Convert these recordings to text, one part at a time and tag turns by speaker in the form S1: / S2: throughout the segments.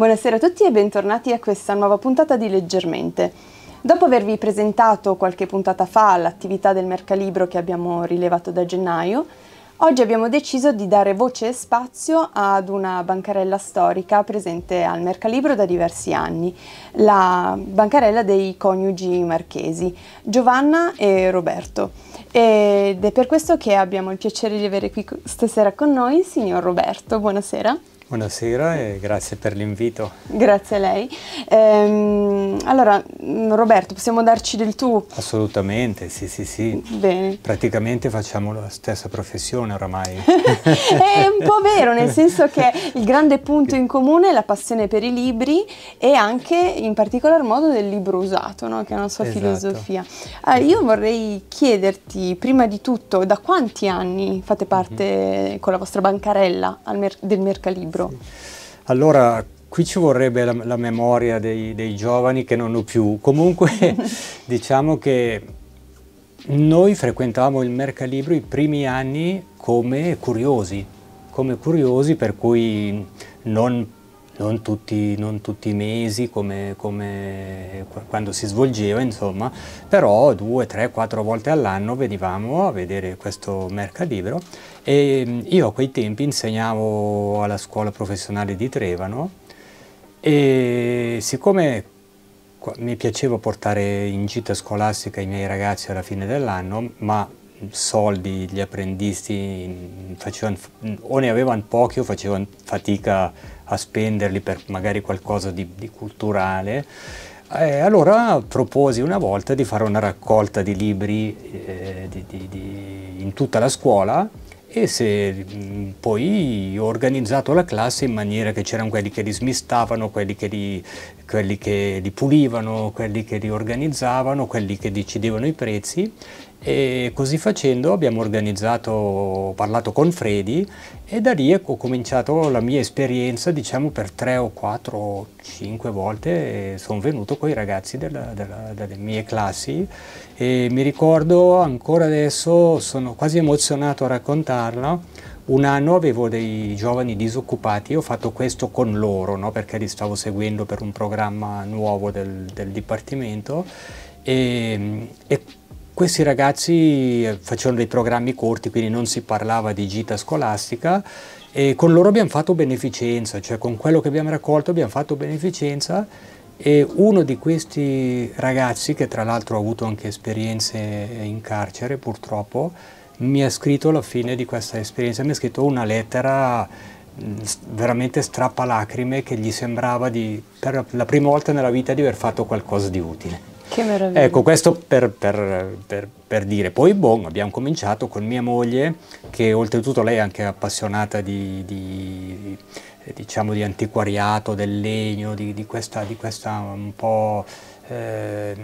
S1: Buonasera a tutti e bentornati a questa nuova puntata di Leggermente. Dopo avervi presentato qualche puntata fa l'attività del mercalibro che abbiamo rilevato da gennaio, oggi abbiamo deciso di dare voce e spazio ad una bancarella storica presente al mercalibro da diversi anni, la bancarella dei coniugi marchesi, Giovanna e Roberto. Ed è per questo che abbiamo il piacere di avere qui stasera con noi il signor Roberto. Buonasera.
S2: Buonasera e grazie per l'invito.
S1: Grazie a lei. Ehm, allora, mm, Roberto, possiamo darci del tu?
S2: Assolutamente, sì, sì, sì. Bene. Praticamente facciamo la stessa professione oramai.
S1: è un po' vero, nel senso che il grande punto in comune è la passione per i libri e anche in particolar modo del libro usato, no? che è una sua esatto. filosofia. Allora, ah, io vorrei chiederti, prima di tutto, da quanti anni fate parte mm -hmm. con la vostra bancarella mer del Mercalibro? dentro.
S2: Allora, qui ci vorrebbe la, la memoria dei, dei, giovani che non ho più. Comunque, diciamo che noi frequentavamo il Mercalibro i primi anni come curiosi, come curiosi per cui non non tutti, non tutti i mesi come, come, quando si svolgeva, insomma, però due, tre, quattro volte all'anno venivamo a vedere questo mercalibro e io a quei tempi insegnavo alla scuola professionale di Trevano e siccome mi piaceva portare in gita scolastica i miei ragazzi alla fine dell'anno, ma soldi gli apprendisti facevano, o ne avevano pochi o facevano fatica a spenderli per magari qualcosa di, di culturale. Eh, allora proposi una volta di fare una raccolta di libri eh, di, di, in tutta la scuola e se, mm, poi ho organizzato la classe in maniera che c'erano quelli che li smistavano, quelli che li, quelli che li, pulivano, quelli che li organizzavano, quelli che decidevano i prezzi e così facendo abbiamo organizzato, ho parlato con Freddy e da lì ho cominciato la mia esperienza diciamo per tre o quattro o cinque volte sono venuto con i ragazzi della, della, delle mie classi e mi ricordo ancora adesso, sono quasi emozionato a raccontarla, un anno avevo dei giovani disoccupati, ho fatto questo con loro no? perché li stavo seguendo per un programma nuovo del, del Dipartimento e, e questi ragazzi eh, facevano dei programmi corti, quindi non si parlava di gita scolastica e con loro abbiamo fatto beneficenza, cioè con quello che abbiamo raccolto abbiamo fatto beneficenza e uno di questi ragazzi, che tra l'altro ha avuto anche esperienze in carcere purtroppo, mi ha scritto alla fine di questa esperienza, mi ha scritto una lettera mm, veramente strappalacrime che gli sembrava di, per la prima volta nella vita di aver fatto qualcosa di utile.
S1: Che meraviglia. Ecco, questo
S2: per, per, per, per dire. Poi, boh, abbiamo cominciato con mia moglie, che oltretutto lei è anche appassionata di, di diciamo di antiquariato, del legno, di, di, questa, di questa, un po' eh,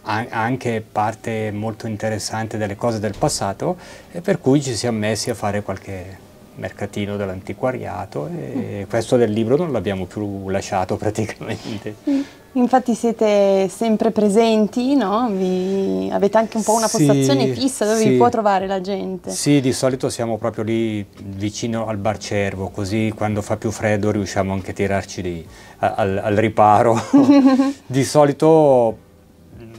S2: anche parte molto interessante delle cose del passato e per cui ci siamo messi a fare qualche mercatino dell'antiquariato e mm. questo del libro non l'abbiamo più lasciato praticamente.
S1: Mm. Infatti siete sempre presenti, no? Vi, avete anche un po' una postazione sì, fissa dove sì. vi può trovare la gente. Sì,
S2: di solito siamo proprio lì vicino al bar Cervo, così quando fa più freddo riusciamo anche a tirarci lì al, al riparo. di solito mm,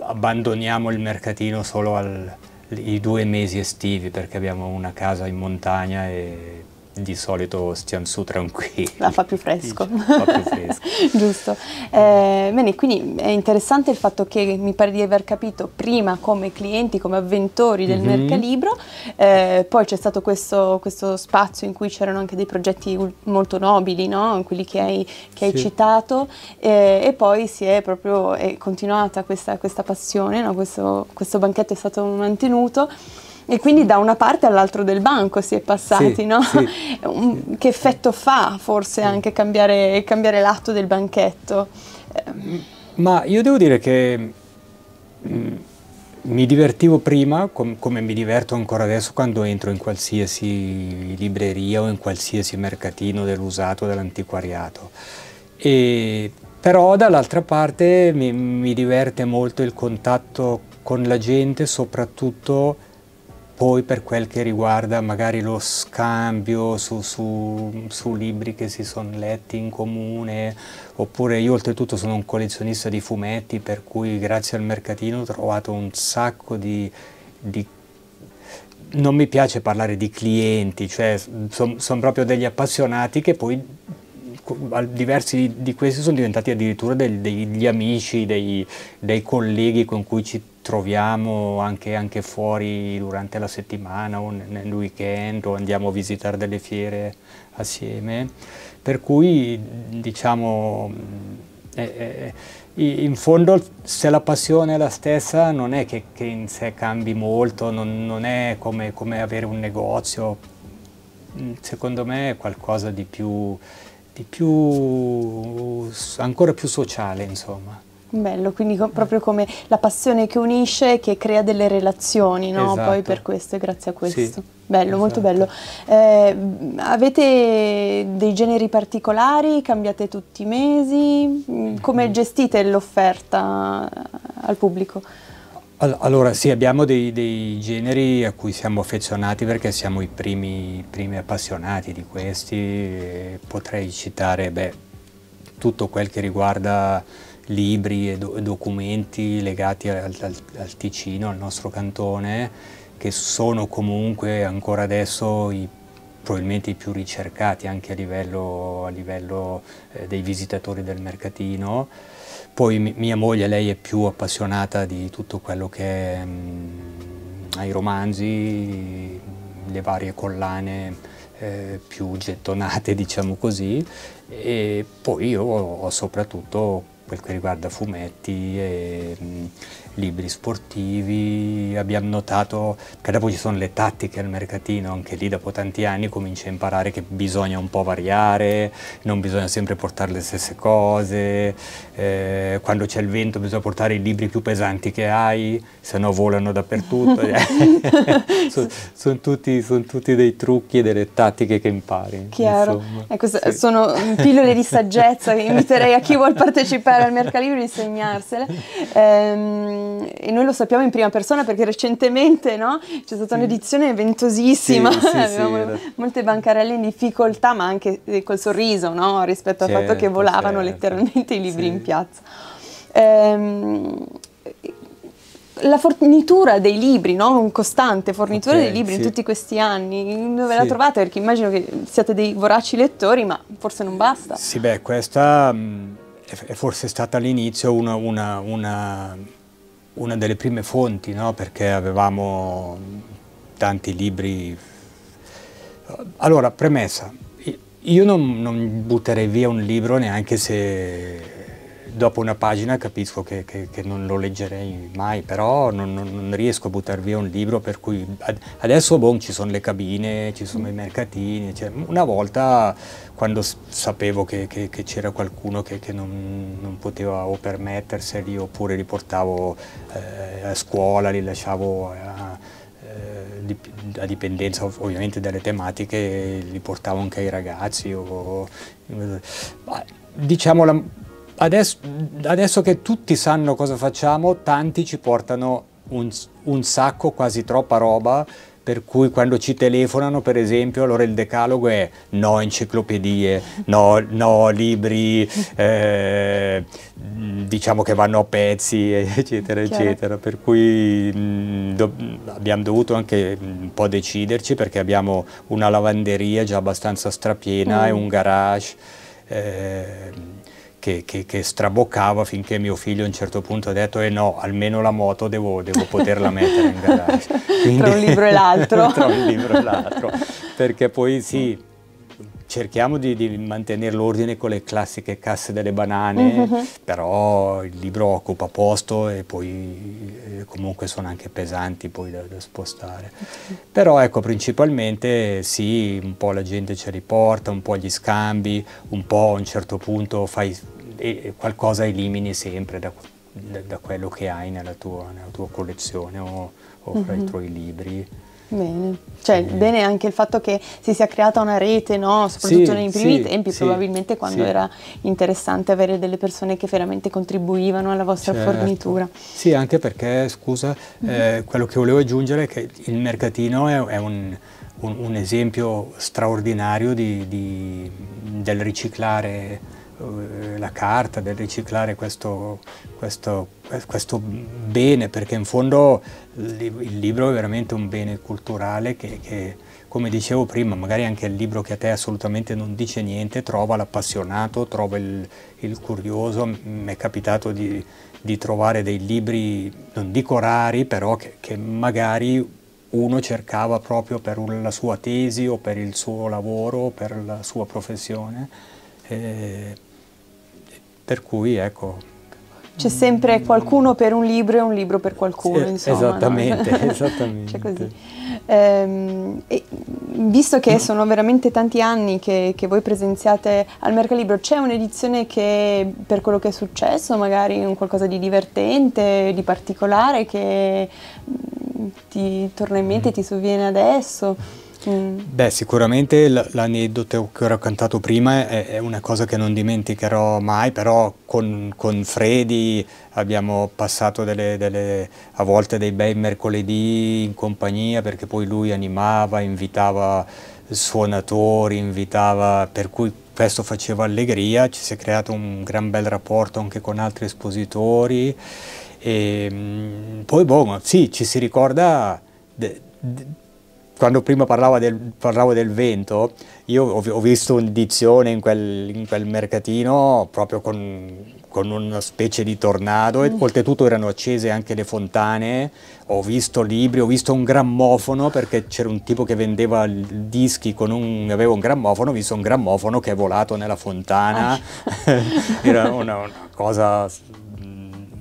S2: abbandoniamo il mercatino solo ai due mesi estivi perché abbiamo una casa in montagna e di solito stiamo su tranquilli. La ah,
S1: fa più fresco. Fa più fresco. Giusto. Eh, bene, quindi è interessante il fatto che mi pare di aver capito prima come clienti, come avventori del mm -hmm. Mercalibro, eh, poi c'è stato questo, questo, spazio in cui c'erano anche dei progetti molto nobili, no? quelli che hai, che hai citato, eh, e poi si è proprio è continuata questa, questa passione, no? questo, questo banchetto è stato mantenuto. E quindi da una parte all'altro del banco si è passati, sì, no? Sì, Che effetto fa forse anche cambiare, cambiare l'atto del banchetto?
S2: Ehm. Ma io devo dire che mm, mi divertivo prima, com come mi diverto ancora adesso quando entro in qualsiasi libreria o in qualsiasi mercatino dell'usato, dell'antiquariato. E, però dall'altra parte mi, mi diverte molto il contatto con la gente, soprattutto poi per quel che riguarda magari lo scambio su, su, su libri che si sono letti in comune, oppure io oltretutto sono un collezionista di fumetti per cui grazie al mercatino ho trovato un sacco di, di non mi piace parlare di clienti, cioè sono son proprio degli appassionati che poi diversi di questi sono diventati addirittura degli, degli amici, dei, dei colleghi con cui ci troviamo anche, anche fuori durante la settimana o nel weekend o andiamo a visitare delle fiere assieme. Per cui diciamo eh, eh, eh in fondo se la passione è la stessa non è che, che in sé cambi molto, non, non è come, come, avere un negozio, mm, secondo me è qualcosa di più, di più ancora più sociale insomma.
S1: Bello, quindi co mm. proprio come la passione che unisce e che crea delle relazioni, no? esatto. Poi per questo e grazie a questo. Sì. Bello, esatto. molto bello. Eh, avete dei generi particolari? Cambiate tutti i mesi? Mm, come mm -hmm. gestite l'offerta eh, al pubblico?
S2: Allora sì, abbiamo dei, dei, generi a cui siamo affezionati perché siamo i primi, primi appassionati di questi. Potrei citare beh, tutto quel che riguarda libri e do documenti legati al, al, al Ticino, al nostro cantone, che sono comunque ancora adesso i probabilmente i più ricercati anche a livello, a livello eh, dei visitatori del mercatino. Poi mia moglie, lei è più appassionata di tutto quello che è mh, mm, ai romanzi, le varie collane eh, più gettonate, diciamo così, e poi io ho soprattutto quel che riguarda fumetti e, mm, libri sportivi, abbiamo notato che dopo ci sono le tattiche al mercatino, anche lì dopo tanti anni cominci a imparare che bisogna un po' variare, non bisogna sempre portare le stesse cose, eh, quando c'è il vento bisogna portare i libri più pesanti che hai, se no volano dappertutto, sono, sono, tutti, sono, tutti, dei trucchi e delle tattiche che impari. Chiaro, ecco,
S1: sì. sono pillole di saggezza che inviterei a chi vuol partecipare al mercalino di segnarsele. Ehm, Mm, e noi lo sappiamo in prima persona perché recentemente no? c'è stata sì. un'edizione ventosissima, sì, sì, avevamo molte bancarelle in difficoltà ma anche eh, col sorriso no? rispetto certo, al fatto che certo, volavano certo. letteralmente i libri in piazza. Ehm, la fornitura dei libri, no? un costante fornitura okay, dei libri sì. in tutti questi anni, dove sì. la trovate? Perché immagino che siate dei voraci lettori, ma forse non basta. Sì,
S2: beh, questa mm, è forse stata all'inizio una, una, una una delle prime fonti, no? perché avevamo tanti libri. Allora, premessa, io non, non butterei via un libro neanche se Dopo una pagina capisco che, che, che non lo leggerei mai, però non, non, riesco a buttare via un libro per cui adesso bon, ci sono le cabine, ci sono i mercatini. Cioè, una volta quando sapevo che, che c'era qualcuno che, non, non, poteva o permetterseli oppure li portavo eh, a scuola, li lasciavo a, eh, a dipendenza ovviamente dalle tematiche, li portavo anche ai ragazzi. O, eh, diciamo la, Adesso, adesso, che tutti sanno cosa facciamo, tanti ci portano un, un, sacco, quasi troppa roba, per cui quando ci telefonano, per esempio, allora il decalogo è no enciclopedie, no, no libri, eh, diciamo che vanno a pezzi, eccetera, eccetera. Per cui mh, mm, do, abbiamo dovuto anche mm, un po' deciderci perché abbiamo una lavanderia già abbastanza strapiena mm. e un garage. Eh, che, che, che, straboccava finché mio figlio a un certo punto ha detto eh no, almeno la moto devo, devo poterla mettere in garage. Quindi, tra un libro e l'altro. tra un libro e l'altro, perché poi sì, cerchiamo di, di mantenere l'ordine con le classiche casse delle banane, mm -hmm. però il libro occupa posto e poi eh, comunque sono anche pesanti poi da, da spostare. Però ecco, principalmente sì, un po' la gente ci riporta, un po' gli scambi, un po' a un certo punto fai e qualcosa elimini sempre da, da, da quello che hai nella tua, nella tua collezione o, o mm -hmm. i mhm. tuoi libri.
S1: Bene, cioè mm. bene anche il fatto che si sia creata una rete, no? soprattutto sì, nei primi sì, tempi, sì, probabilmente quando era interessante avere delle persone che veramente contribuivano alla vostra certo. fornitura.
S2: Sì, anche perché, scusa, mm. eh, quello che volevo aggiungere è che il mercatino è, è un, un, un, esempio straordinario di, di, del riciclare eh, la carta, del riciclare questo, questo, questo, bene, perché in fondo il libro è veramente un bene culturale che, che, come dicevo prima, magari anche il libro che a te assolutamente non dice niente, trova l'appassionato, trova il, il curioso. Mi è capitato di, di, trovare dei libri, non dico rari, però che, che magari uno cercava proprio per la sua tesi o per il suo lavoro o per la sua professione. Eh, per cui ecco...
S1: C'è sempre qualcuno per un libro e un libro per qualcuno, sì, insomma. Esattamente, no? esattamente. cioè ehm, visto che sono veramente tanti anni che, che voi presenziate al Mercalibro, c'è un'edizione che per quello che è successo, magari un qualcosa di divertente, di particolare, che mm, ti torna in mente, ti sovviene adesso? Mm.
S2: Beh, sicuramente l'aneddoto che ho raccontato prima è, è, una cosa che non dimenticherò mai, però con, con Freddy abbiamo passato delle, delle, a volte dei bei mercoledì in compagnia perché poi lui animava, invitava suonatori, invitava, per cui questo faceva allegria, ci si è creato un gran bel rapporto anche con altri espositori e ehm, poi boh, sì, ci si ricorda... De, de, quando prima parlavo del, parlavo del vento, io ho, ho visto un'edizione in quel, in quel mercatino proprio con, con, una specie di tornado, e, mm. oltretutto erano accese anche le fontane, ho visto libri, ho visto un grammofono perché c'era un tipo che vendeva dischi con un, aveva un grammofono, ho visto un grammofono che è volato nella fontana, ah. era una, una cosa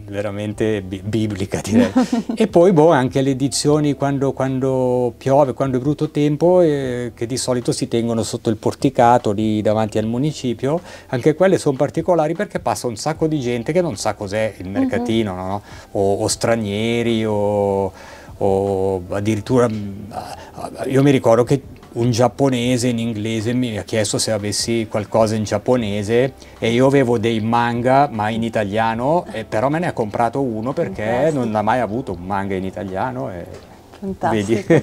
S2: veramente bi biblica direi. e poi boh, anche le edizioni quando, quando, piove, quando è brutto tempo, eh, che di solito si tengono sotto il porticato lì davanti al municipio, anche quelle sono particolari perché passa un sacco di gente che non sa cos'è il mercatino, mm -hmm. no? o, o stranieri o o addirittura mm, io mi ricordo che un giapponese in inglese mi ha chiesto se avessi qualcosa in giapponese e io avevo dei manga ma in italiano, però me ne ha comprato uno perché non ha mai avuto un manga in italiano. E... Fantastico.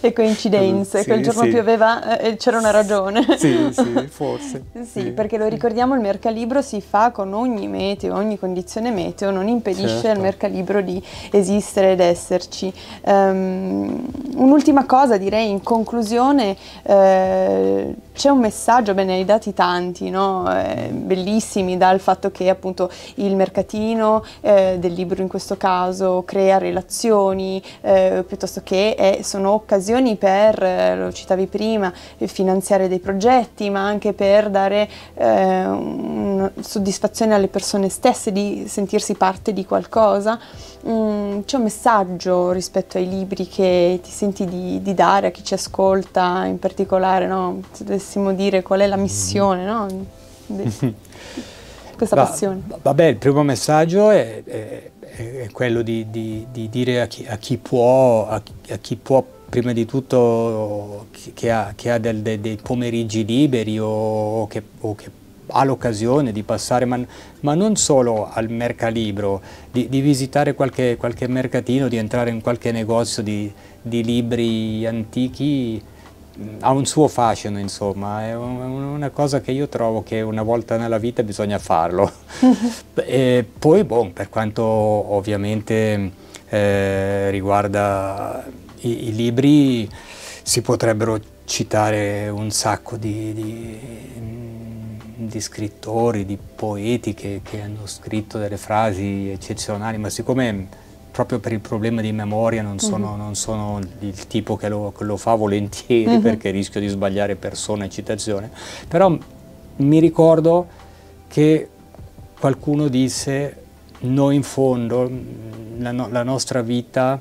S1: Le coincidenze, sì, quel giorno sì. pioveva eh, e eh, c'era una ragione. Sì, sì, forse. sì, sì, perché lo ricordiamo, il mercalibro si fa con ogni meteo, ogni condizione meteo, non impedisce certo. al mercalibro di esistere ed esserci. Um, un'ultima cosa direi in conclusione, eh, c'è un messaggio, bene, hai dati tanti, no? eh, bellissimi, dal fatto che appunto il mercatino eh, del libro in questo caso crea relazioni, eh, eh, piuttosto che eh, sono occasioni per, eh, lo citavi prima, eh, finanziare dei progetti, ma anche per dare soddisfazione alle persone stesse di sentirsi parte di qualcosa. Mm, c'è un messaggio rispetto ai libri che ti senti di, di dare a chi ci ascolta in particolare, no? se dovessimo dire qual è la missione no? di mm-hmm. questa Va, passione?
S2: Vabbè, il primo messaggio è, è è quello di, di, di dire a chi, a chi, può, a chi può prima di tutto che ha, che ha del, de, dei pomeriggi liberi o che, o che ha l'occasione di passare, ma, ma, non solo al mercalibro, di, di visitare qualche, qualche, mercatino, di entrare in qualche negozio di, di libri antichi, ha un suo fascino, insomma, è una cosa che io trovo che una volta nella vita bisogna farlo. e poi, bon, per quanto ovviamente eh, riguarda i, i, libri, si potrebbero citare un sacco di, di, mm, di scrittori, di poeti che, che hanno scritto delle frasi eccezionali, ma siccome proprio per il problema di memoria non sono, mm -hmm. non sono il tipo che lo, che lo fa volentieri mm -hmm. perché rischio di sbagliare persona e citazione, però mi ricordo che qualcuno disse noi in fondo la, no, la nostra vita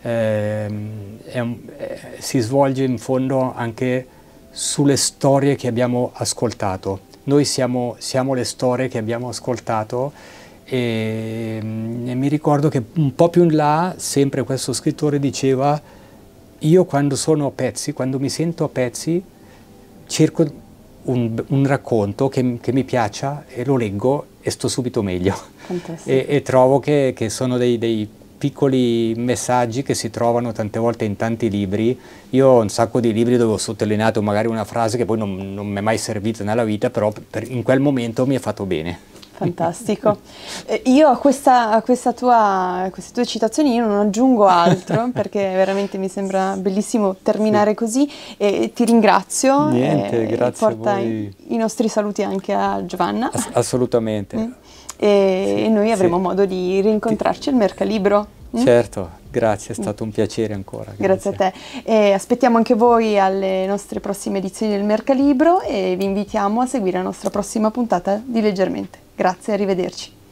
S2: eh, è, si svolge in fondo anche sulle storie che abbiamo ascoltato. Noi siamo, siamo le storie che abbiamo ascoltato e, mm, e, mi ricordo che un po' più in là sempre questo scrittore diceva io quando sono a pezzi, quando mi sento a pezzi, cerco un, un racconto che, che, mi piaccia e lo leggo e sto subito meglio. E, e, trovo che, che sono dei, dei piccoli messaggi che si trovano tante volte in tanti libri. Io ho un sacco di libri dove ho sottolineato magari una frase che poi non, non mi è mai servita nella vita, però per, in quel momento mi è fatto bene.
S1: Fantastico. Eh, io a, questa, a questa tua, queste tue citazioni non aggiungo altro perché veramente mi sembra bellissimo terminare sì. così e ti ringrazio. Niente, eh, e, grazie. E porta i, i, nostri saluti anche a Giovanna. Ass
S2: assolutamente. Mm.
S1: E, sì, e, noi avremo sì. modo di rincontrarci al Mercalibro. Mm? Certo,
S2: Grazie, è mm. stato un piacere ancora. Grazie,
S1: grazie a te. E aspettiamo anche voi alle nostre prossime edizioni del Mercalibro e vi invitiamo a seguire la nostra prossima puntata di Leggermente. Grazie, arrivederci.